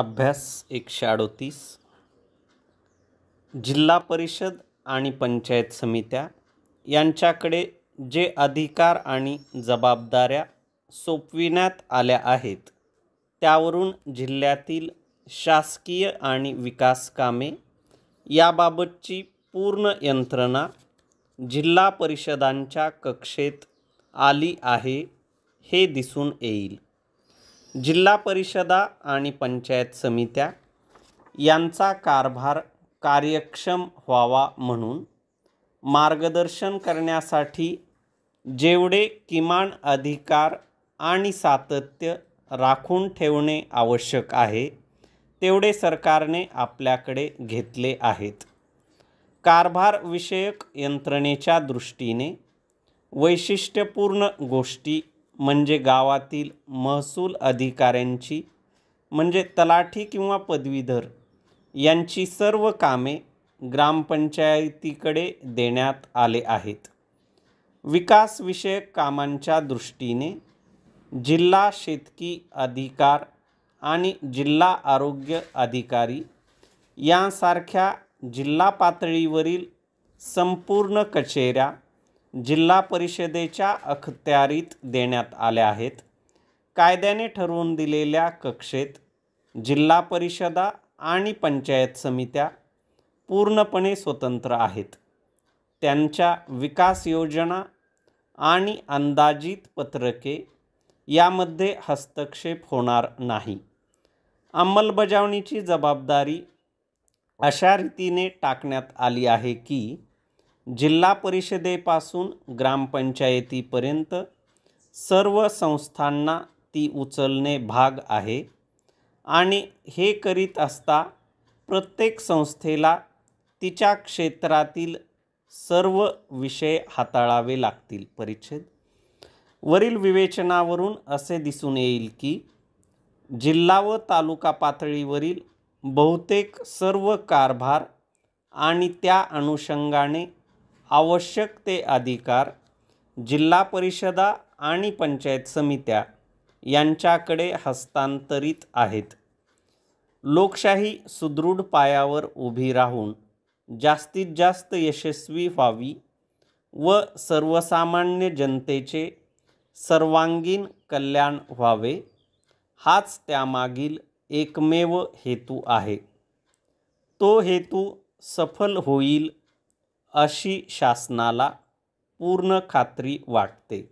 अभ्यास एकशे अडोतीस जिल्हा परिषद आणि पंचायत समित्या यांच्याकडे जे अधिकार आणि जबाबदाऱ्या सोपविण्यात आल्या आहेत त्यावरून जिल्ह्यातील शासकीय आणि विकास कामे याबाबतची पूर्ण यंत्रणा जिल्हा परिषदांच्या कक्षेत आली आहे हे दिसून येईल जिल्हा परिषदा आणि पंचायत समित्या यांचा कारभार कार्यक्षम व्हावा म्हणून मार्गदर्शन करण्यासाठी जेवढे किमान अधिकार आणि सातत्य राखून ठेवणे आवश्यक आहे तेवढे सरकारने आपल्याकडे घेतले आहेत कारभारविषयक यंत्रणेच्या दृष्टीने वैशिष्ट्यपूर्ण गोष्टी म्हणजे गावातील महसूल अधिकाऱ्यांची म्हणजे तलाठी किंवा पदवीधर यांची सर्व कामे ग्रामपंचायतीकडे देण्यात आले आहेत विकासविषयक कामांच्या दृष्टीने जिल्हा शेतकी अधिकार आणि जिल्हा आरोग्य अधिकारी यांसारख्या जिल्हा पातळीवरील संपूर्ण कचेऱ्या जिल्हा परिषदेच्या अखत्यारीत देण्यात आल्या आहेत कायद्याने ठरवून दिलेल्या कक्षेत जिल्हा परिषदा आणि पंचायत समित्या पूर्णपणे स्वतंत्र आहेत त्यांच्या विकास योजना आणि अंदाजित पत्रके यामध्ये हस्तक्षेप होणार नाही अंमलबजावणीची जबाबदारी अशा रीतीने टाकण्यात आली आहे की जिल्हा परिषदेपासून ग्रामपंचायतीपर्यंत सर्व संस्थांना ती उचलणे भाग आहे आणि हे करीत असता प्रत्येक संस्थेला तिच्या क्षेत्रातील सर्व विषय हाताळावे लागतील परिच्छेद वरील विवेचनावरून असे दिसून येईल की जिल्हा व तालुका पातळीवरील बहुतेक सर्व कारभार आणि त्या अनुषंगाने आवश्यक ते अधिकार जिल्हा परिषदा आणि पंचायत समित्या यांच्याकडे हस्तांतरित आहेत लोकशाही सुदृढ पायावर उभी राहून जास्तीत जास्त यशस्वी व्हावी व सर्वसामान्य जनतेचे सर्वांगीण कल्याण व्हावे हाच त्यामागील एकमेव हेतू आहे तो हेतू सफल होईल अशी शासनाला पूर्ण खात्री वाटते